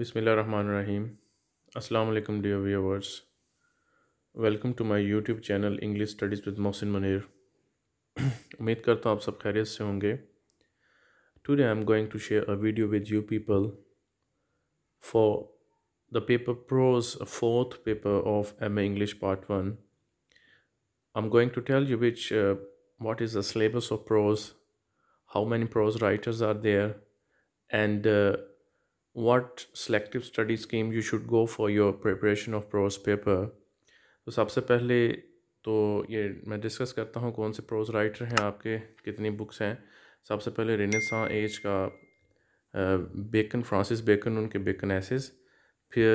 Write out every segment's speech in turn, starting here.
Bismillah Bismillahirrahmanirrahim. Assalamu alaikum dear viewers. Welcome to my YouTube channel English Studies with Mohsin Munir. उम्मीद करता हूँ आप सब खैरियत Today I'm going to share a video with you people for the paper pros fourth paper of MA English Part 1. I'm going to tell you which uh, what is the syllabus of prose, how many prose writers are there and uh, what selective study scheme you should go for your preparation of prose paper तो सबसे पहले तो ये मैं discuss करता हूँ कौन से प्रोज राइटर हैं आपके कितनी बुक्स हैं सबसे पहले रेनेसा एज का बेकन फ्रांसिस बेकन उनके बेकन एसेस फिर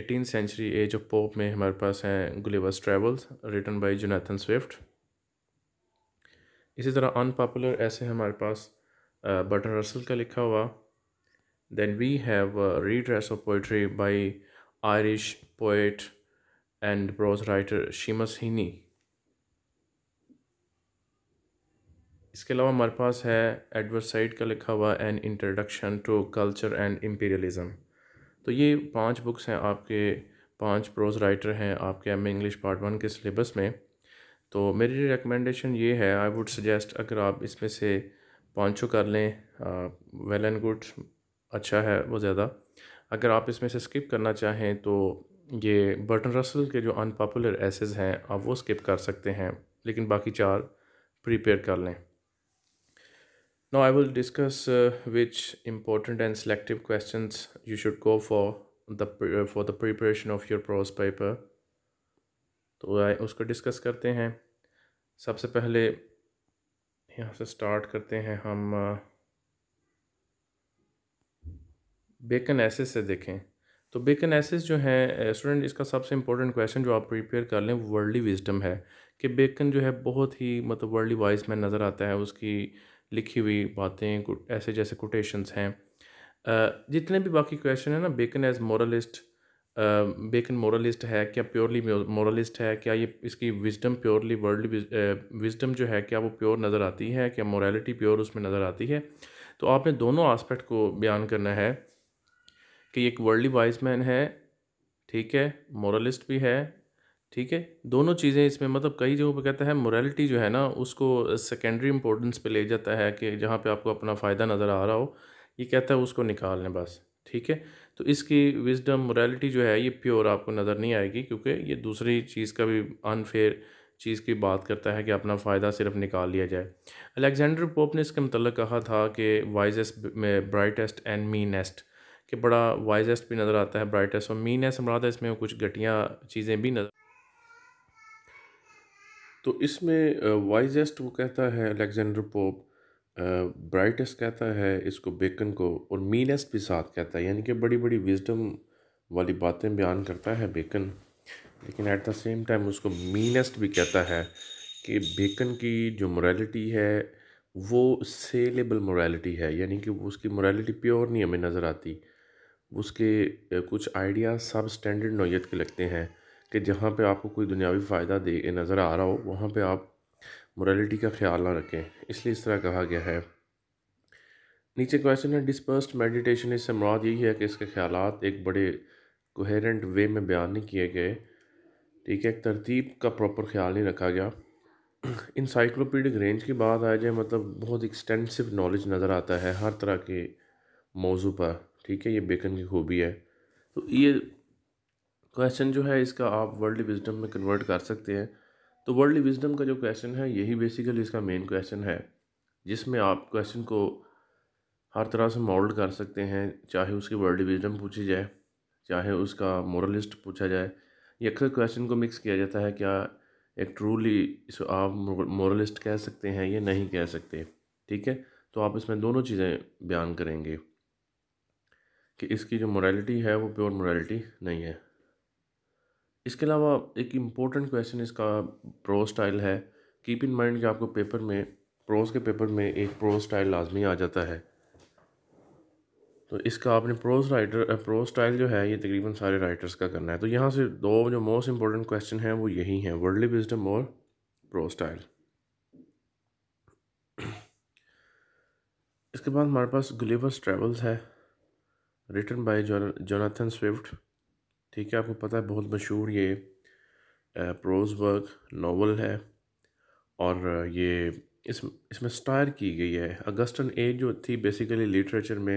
eighteen century age of Pope में हमारे पास हैं Gulliver's Travels written by Jonathan Swift इसी तरह अनपॉपुलर ऐसे हमारे पास बटन रसल का लिखा हुआ Then we have a redress of poetry by Irish poet and prose writer Seamus Heaney. इसके अलावा हमारे पास है एडवर्साइड का लिखा हुआ an introduction to culture and imperialism तो ये पांच बुक्स हैं आपके पांच प्रोज राइटर हैं आपके एम इंग्लिश पार्ट वन के सिलेबस में तो मेरी रिकमेंडेशन ये है आई वुड सजेस्ट अगर आप इसमें से पांचों कर लें वेल एंड गुड अच्छा है वो ज़्यादा अगर आप इसमें से स्किप करना चाहें तो ये बर्टन रसल के जो अनपॉपुलर एसेज हैं आप वो स्किप कर सकते हैं लेकिन बाकी चार प्रिपेयर कर लें no I will discuss which important and selective question you should go for the for the preparation of your prose paper तो उसको डिस्कस करते हैं सबसे पहले यहाँ से स्टार्ट करते हैं हम uh, बेकन एसेस से देखें तो बेकन एसेस जो हैं स्टूडेंट इसका सबसे इम्पोर्टेंट क्वेश्चन जो आप प्रिपेयर कर लें वो वर्ल्डली विजडम है कि बेकन जो है बहुत ही मतलब वर्ल्डली वाइज में नज़र आता है उसकी लिखी हुई बातें ऐसे जैसे कोटेशंस हैं जितने भी बाकी क्वेश्चन है ना Bacon as moralist Bacon moralist है क्या प्योरली मॉरलिस्ट है क्या ये इसकी विजडम प्योरली वर्ल्ड विजडम जो है क्या वो प्योर नज़र आती है क्या मोरालिटी प्योर उसमें नज़र आती है तो आपने दोनों आस्पेक्ट को बयान करना है कि एक वर्ल्डली वाइज मैन है ठीक है मोरलिस्ट भी है ठीक है दोनों चीज़ें इसमें मतलब कई जगहों पर कहता है मोरालिटी जो है ना उसको सेकेंडरी इंपॉर्टेंस पे ले जाता है कि जहाँ पे आपको अपना फ़ायदा नज़र आ रहा हो ये कहता है उसको निकाल लें बस ठीक है तो इसकी विजडम मोरालिटी जो है ये प्योर आपको नज़र नहीं आएगी क्योंकि ये दूसरी चीज़ का भी अनफेयर चीज़ की बात करता है कि अपना फ़ायदा सिर्फ निकाल लिया जाए अलेक्जेंडर पोप ने इसके मतलब कहा था कि वाइजेस्ट ब्राइटेस्ट एंड मीनेस्ट कि बड़ा वाइजेस्ट भी नज़र आता है ब्राइटेस्ट और मीन है समराद था इसमें कुछ घटिया चीज़ें भी नज़र तो इसमें वाइजेस्ट वो कहता है अलेक्जेंडर पोप ब्राइटेस्ट कहता है इसको बेकन को और मीनेस्ट भी साथ कहता है यानी कि बड़ी बड़ी विजडम वाली बातें बयान करता है बेकन लेकिन एट द सेम टाइम उसको मीनेस्ट भी कहता है कि बेकन की जो मोरालिटी है वो सेलेबल मोरालिटी है यानी कि उसकी मोरालिटी प्योर नहीं हमें नज़र आती उसके कुछ आइडिया सब स्टैंडर्ड नोयत के लगते हैं कि जहाँ पे आपको कोई दुनियावी फ़ायदा दे नज़र आ रहा हो वहाँ पे आप मोरालिटी का ख्याल ना रखें इसलिए इस तरह कहा गया है नीचे क्वेश्चन है डिस्पर्स्ड मेडिटेशन इससे मुराद यही है कि इसके ख्याल एक बड़े कोहेरेंट वे में बयान नहीं किए गए ठीक है तरतीब का प्रॉपर ख्याल नहीं रखा गया इंसाइक्लोपीडिक रेंज की बात आ जाए मतलब बहुत एक्सटेंसिव नॉलेज नज़र आता है हर तरह के मौजू पर ठीक है ये बेकन की खूबी है तो ये क्वेश्चन जो है इसका आप वर्ल्ड विजडम में कन्वर्ट कर सकते हैं तो वर्ल्ड विजडम का जो क्वेश्चन है यही बेसिकली इसका मेन क्वेश्चन है जिसमें आप क्वेश्चन को हर तरह से मॉडल कर सकते हैं चाहे उसकी वर्ल्ड विजडम पूछी जाए चाहे उसका मोरलिस्ट पूछा जाए ये अक्सर क्वेश्चन को मिक्स किया जाता है क्या एक ट्रूली इस आप मोरलिस्ट कह सकते हैं या नहीं कह सकते ठीक है तो आप इसमें दोनों चीज़ें बयान करेंगे कि इसकी जो मोरालिटी है वो प्योर मोरालिटी नहीं है इसके अलावा एक इम्पोर्टेंट क्वेश्चन इसका प्रो स्टाइल है कीप इन माइंड कि आपको पेपर में प्रोज के पेपर में एक प्रो स्टाइल लाजमी आ जाता है तो इसका आपने प्रोज राइटर प्रो स्टाइल जो है ये तकरीबन सारे राइटर्स का करना है तो यहाँ से दो जो मोस्ट इम्पोर्टेंट क्वेश्चन हैं वो यही हैं वर्ल्डली विजडम और प्रो स्टाइल इसके बाद हमारे पास गुलेबस ट्रेवल्स है रिटन बाय जोनाथन स्विफ्ट ठीक है आपको पता है बहुत मशहूर ये प्रोज वर्क नावल है और ये इस इसमें स्टार की गई है अगस्टन एज जो थी बेसिकली लिटरेचर में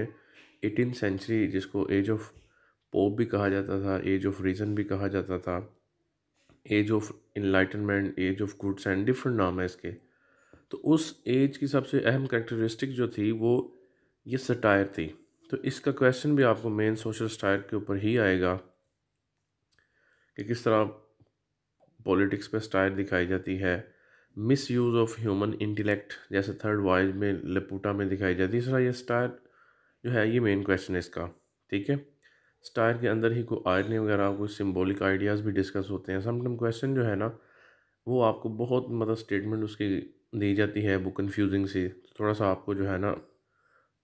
एटीन सेंचुरी जिसको एज ऑफ पोप भी कहा जाता था एज ऑफ रीज़न भी कहा जाता था age of enlightenment age of goods and different नाम है इसके तो उस एज की सबसे अहम करेक्टरिस्टिक जो थी वो ये सटायर थी तो इसका क्वेश्चन भी आपको मेन सोशल स्टाइल के ऊपर ही आएगा कि किस तरह पॉलिटिक्स पे स्टाइल दिखाई जाती है misuse of human intellect जैसे थर्ड वाइज में लपूटा में दिखाई जाती है इस तरह ये स्टाइल जो है ये मेन क्वेश्चन है इसका ठीक है स्टाइल के अंदर ही कोई आयरनी वगैरह कोई सिम्बोलिक आइडियाज़ भी डिस्कस होते हैं समटम क्वेश्चन जो है ना वो आपको बहुत मतलब स्टेटमेंट उसकी दी जाती है वो कन्फ्यूजिंग सी थोड़ा सा आपको जो है ना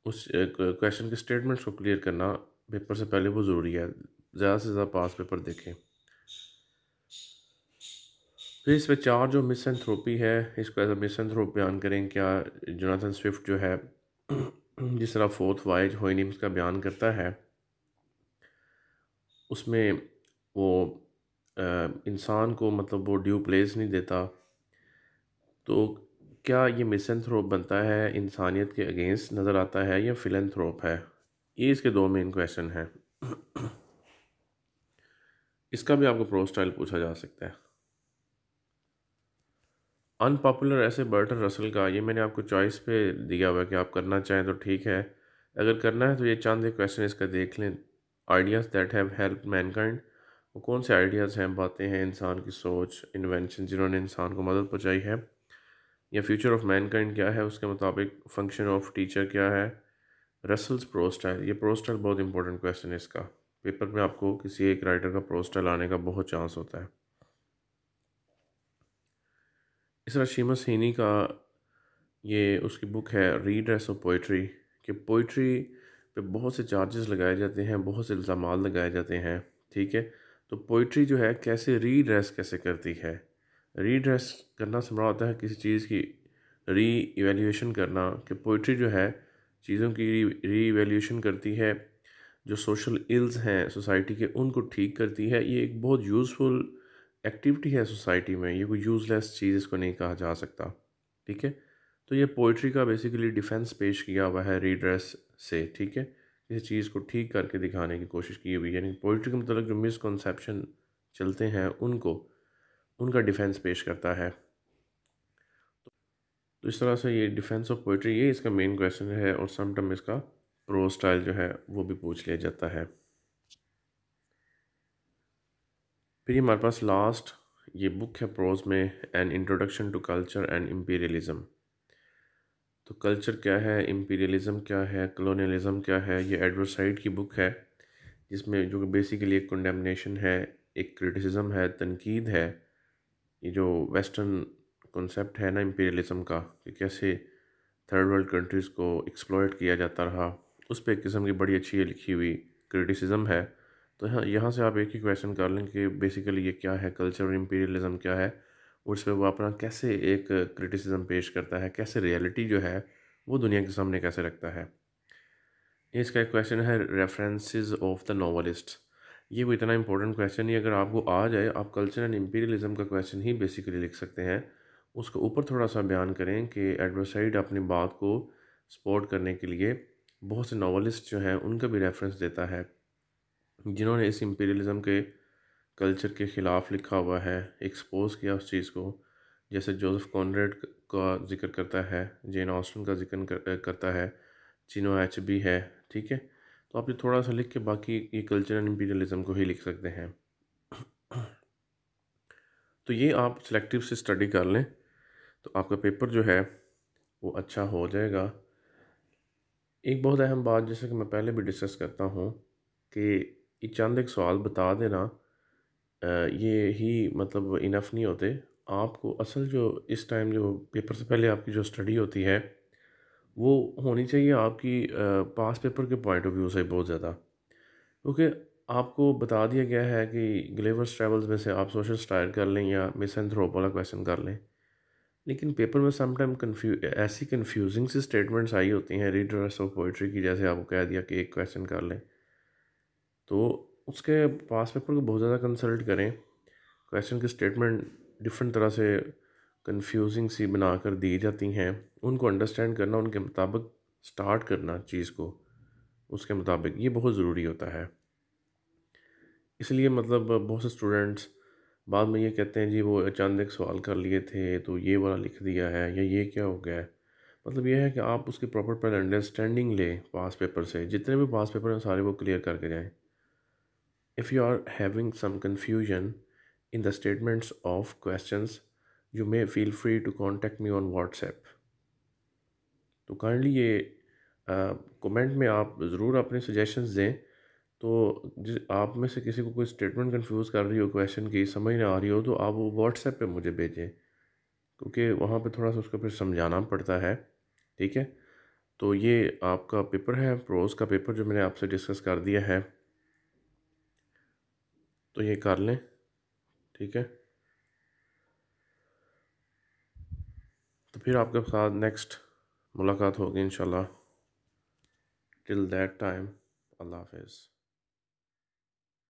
उस क्वेश्चन के स्टेटमेंट्स को क्लियर करना पेपर से पहले वो ज़रूरी है ज़्यादा से ज़्यादा पास पेपर देखें फिर इस पर चार जो मिस एंथ्रोपी है इसको एज अ मिस एंथ्रोप बयान करें क्या जोनाथन स्विफ्ट जो है जिस तरह फोर्थ वाइज होइनिम्स का बयान करता है उसमें वो इंसान को मतलब वो ड्यू प्लेस नहीं देता तो क्या ये मिसनथ्रोप बनता है इंसानियत के अगेंस्ट नज़र आता है या फिलनथ्रोप है ये इसके दो मेन क्वेश्चन हैं इसका भी आपको प्रो स्टाइल पूछा जा सकता है अनपॉपुलर ऐसे बर्टर रसल का ये मैंने आपको चॉइस पे दिया हुआ है कि आप करना चाहें तो ठीक है अगर करना है तो ये चंद एक क्वेश्चन इसका देख लें ideas that have help mankind वो कौन से आइडियाज़ हैं बातें हैं इंसान की सोच इन्वेंशन जिन्होंने इंसान को मदद पहुँचाई है या फ्यूचर ऑफ मैनकाइंड क्या है उसके मुताबिक फंक्शन ऑफ टीचर क्या है रसल्स प्रोस्टाइल ये प्रोस्टाइल बहुत इंपॉर्टेंट क्वेश्चन है इसका पेपर में आपको किसी एक राइटर का प्रोस्टाइल आने का बहुत चांस होता है इस तरह शीमा सीनी का ये उसकी बुक है रीड ऑफ पोइट्री कि पोइट्री पे बहुत से चार्जेस लगाए जाते हैं बहुत से इल्ज़ाम लगाए जाते हैं ठीक है तो पोइट्री जो है कैसे रीड्रेस कैसे करती है रीड्रेस करना से बड़ा होता है किसी चीज़ की री इवेल्यूशन करना कि पोइट्री जो है चीज़ों की री इवेल्यूशन करती है जो सोशल इल्स हैं सोसाइटी के उनको ठीक करती है ये एक बहुत यूज़फुल एक्टिविटी है सोसाइटी में ये कोई यूज़लेस चीज़ इसको नहीं कहा जा सकता ठीक है तो ये पोइट्री का बेसिकली डिफेंस पेश किया हुआ है रीड्रेस से ठीक है किसी चीज़ को ठीक करके दिखाने की कोशिश की हुई है यानी पोइट्री के मतलब जो मिसकॉन्सेप्शन चलते हैं उनको उनका डिफेंस पेश करता है तो इस तरह से ये डिफेंस ऑफ पोइट्री ये इसका मेन क्वेश्चन है और समटम इसका प्रो स्टाइल जो है वो भी पूछ लिया जाता है फिर हमारे पास लास्ट ये बुक है प्रोज में an introduction to culture and imperialism तो कल्चर क्या है इम्पीरियलिज्म क्या है कलोनियलिज्म क्या है ये एडवर्साइड की बुक है जिसमें जो बेसिकली एक कंडेमनेशन है एक क्रिटिसिज्म है तनकीद है ये जो वेस्टर्न कॉन्सेप्ट है ना इम्पीरियलिज्म का कि कैसे थर्ड वर्ल्ड कंट्रीज़ को एक्सप्लॉयट किया जाता रहा उस पर एक किस्म की बड़ी अच्छी लिखी हुई क्रिटिसिज्म है तो यहाँ यहाँ से आप एक ही क्वेश्चन कर लें कि बेसिकली ये क्या है कल्चर इम्पीरियलिज्म क्या है उस पर वो अपना कैसे एक क्रिटिसिज्म पेश करता है कैसे रियलिटी जो है वो दुनिया के सामने कैसे रखता है इसका एक क्वेश्चन है रेफरेंसेस ऑफ द नॉवलिस्ट ये वो इतना इंपॉर्टेंट क्वेश्चन ही अगर आपको आ जाए आप कल्चर एंड इम्पीरियलिज्म का क्वेश्चन ही बेसिकली लिख सकते हैं उसके ऊपर थोड़ा सा बयान करें कि एडवर्साइड अपनी बात को सपोर्ट करने के लिए बहुत से नावलिस्ट जो हैं उनका भी रेफरेंस देता है जिन्होंने इस इम्पीरियलिज़म के कल्चर के ख़िलाफ़ लिखा हुआ है एक्सपोज किया उस चीज़ को जैसे जोसेफ कॉनरेड का जिक्र करता है जेन ऑस्टन का जिक्र करता है चिनो एच बी है ठीक है तो आप ये थोड़ा सा लिख के बाकी ये कल्चर एंड इम्पीरियलिज़म को ही लिख सकते हैं तो ये आप सिलेक्टिव से स्टडी कर लें तो आपका पेपर जो है वो अच्छा हो जाएगा एक बहुत अहम बात जैसे कि मैं पहले भी डिस्कस करता हूँ कि ये चंद एक सवाल बता देना ये ही मतलब इनफ नहीं होते आपको असल जो इस टाइम जो पेपर से पहले आपकी जो स्टडी होती है वो होनी चाहिए आपकी पास पेपर के पॉइंट ऑफ व्यू से बहुत ज़्यादा क्योंकि आपको बता दिया गया है कि ग्लेवर्स ट्रेवल्स में से आप सोशल स्टाइल कर लें या मिस एंथ्रोप वाला क्वेश्चन कर लें लेकिन पेपर में समटाइम कन्फ्यू ऐसी कन्फ्यूजिंग सी स्टेटमेंट्स आई होती हैं रीडर्स ऑफ पोइट्री की जैसे आपको कह दिया कि एक क्वेश्चन कर लें तो उसके पास पेपर को बहुत ज़्यादा कंसल्ट करें क्वेश्चन की स्टेटमेंट डिफरेंट तरह से कंफ्यूजिंग सी बना कर दी जाती हैं उनको अंडरस्टैंड करना उनके मुताबिक स्टार्ट करना चीज़ को उसके मुताबिक ये बहुत ज़रूरी होता है इसलिए मतलब बहुत से स्टूडेंट्स बाद में ये कहते हैं जी वो अचानक सवाल कर लिए थे तो ये वाला लिख दिया है या ये क्या हो गया है मतलब यह है कि आप उसकी प्रॉपर पहले अंडरस्टैंडिंग लें पास पेपर से जितने भी पास पेपर हैं सारे वो क्लियर करके जाएं if you are having some confusion in the statements of questions you may feel free to contact me on WhatsApp तो काइंडली ये कमेंट में आप ज़रूर अपने सजेशंस दें तो जिस आप में से किसी को कोई स्टेटमेंट कंफ्यूज कर रही हो क्वेश्चन की समझ नहीं आ रही हो तो आप वो व्हाट्सएप पे मुझे भेजें क्योंकि वहाँ पे थोड़ा सा उसको फिर समझाना पड़ता है ठीक है तो ये आपका पेपर है प्रोज का पेपर जो मैंने आपसे डिस्कस कर दिया है तो ये कर लें ठीक है तो फिर आपके साथ नेक्स्ट मुलाकात होगी इन टिल दैट टाइम अल्लाह हाफिज़